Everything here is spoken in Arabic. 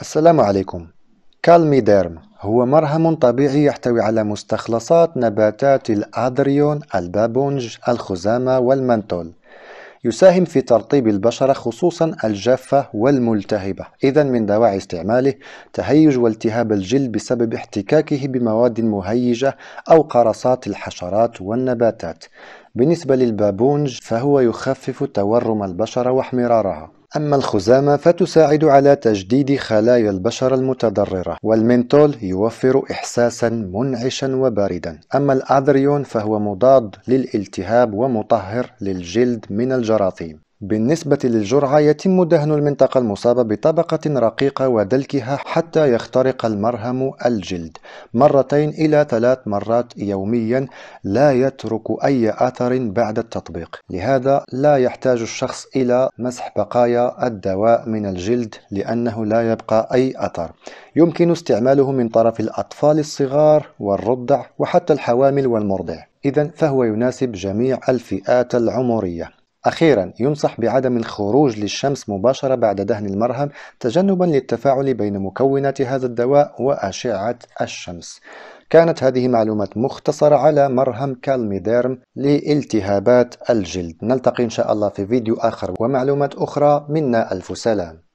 السلام عليكم كالميديرم هو مرهم طبيعي يحتوي على مستخلصات نباتات الأدريون البابونج الخزامة والمنتول يساهم في ترطيب البشرة خصوصا الجافة والملتهبة إذا من دواعي استعماله تهيج والتهاب الجلد بسبب احتكاكه بمواد مهيجة أو قرصات الحشرات والنباتات بالنسبة للبابونج فهو يخفف تورم البشرة واحمرارها أما الخزامة فتساعد على تجديد خلايا البشرة المتضررة والمنتول يوفر إحساسا منعشا وباردا أما الأذريون فهو مضاد للالتهاب ومطهر للجلد من الجراثيم بالنسبة للجرعة يتم دهن المنطقة المصابة بطبقة رقيقة ودلكها حتى يخترق المرهم الجلد مرتين إلى ثلاث مرات يوميا لا يترك أي أثر بعد التطبيق لهذا لا يحتاج الشخص إلى مسح بقايا الدواء من الجلد لأنه لا يبقى أي أثر يمكن استعماله من طرف الأطفال الصغار والرضع وحتى الحوامل والمرضع إذا فهو يناسب جميع الفئات العمرية أخيرا ينصح بعدم الخروج للشمس مباشرة بعد دهن المرهم تجنبا للتفاعل بين مكونات هذا الدواء وأشعة الشمس كانت هذه معلومات مختصرة على مرهم كالميديرم لالتهابات الجلد نلتقي إن شاء الله في فيديو آخر ومعلومات أخرى منا ألف سلام